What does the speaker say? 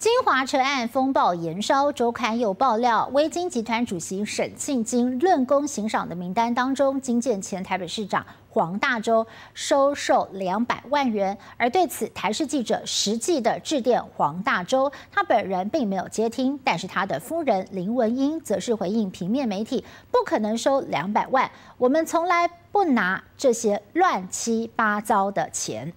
京华车案风暴延烧，周刊又爆料，微金集团主席沈庆金论功行赏的名单当中，金建前台北市长黄大洲收受两百万元。而对此，台视记者实际的致电黄大洲，他本人并没有接听，但是他的夫人林文英则是回应平面媒体，不可能收两百万，我们从来不拿这些乱七八糟的钱。